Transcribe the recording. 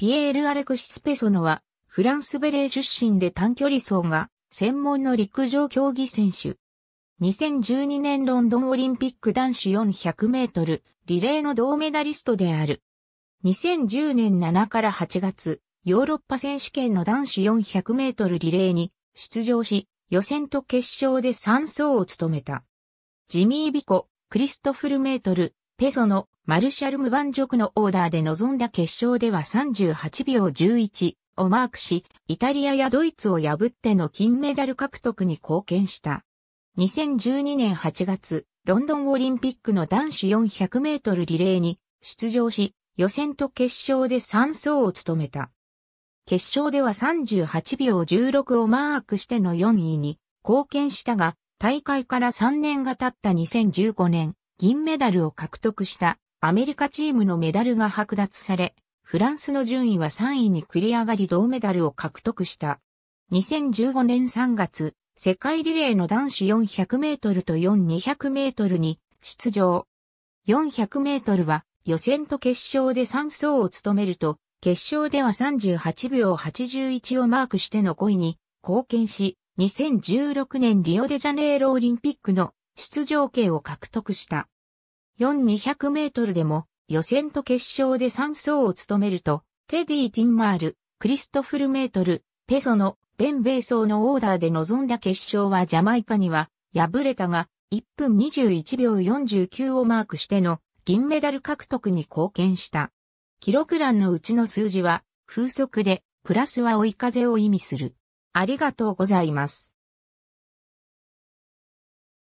ピエール・アレクシス・ペソノは、フランスベレー出身で短距離走が、専門の陸上競技選手。2012年ロンドンオリンピック男子400メートル、リレーの銅メダリストである。2010年7から8月、ヨーロッパ選手権の男子400メートルリレーに出場し、予選と決勝で3走を務めた。ジミー・ビコ、クリストフルメートル、ペソのマルシャル・ムバンジョクのオーダーで臨んだ決勝では38秒11をマークし、イタリアやドイツを破っての金メダル獲得に貢献した。2012年8月、ロンドンオリンピックの男子400メートルリレーに出場し、予選と決勝で3走を務めた。決勝では38秒16をマークしての4位に貢献したが、大会から3年が経った2015年、銀メダルを獲得したアメリカチームのメダルが剥奪され、フランスの順位は3位に繰り上がり銅メダルを獲得した。2015年3月、世界リレーの男子400メートルと4200メートルに出場。400メートルは予選と決勝で3走を務めると、決勝では38秒81をマークしての5位に貢献し、2016年リオデジャネイロオリンピックの出場権を獲得した。4200メートルでも予選と決勝で3走を務めると、テディ・ティンマール、クリストフル・メートル、ペソの、ベン・ベイソーのオーダーで臨んだ決勝はジャマイカには敗れたが、1分21秒49をマークしての銀メダル獲得に貢献した。記録欄のうちの数字は風速で、プラスは追い風を意味する。ありがとうございます。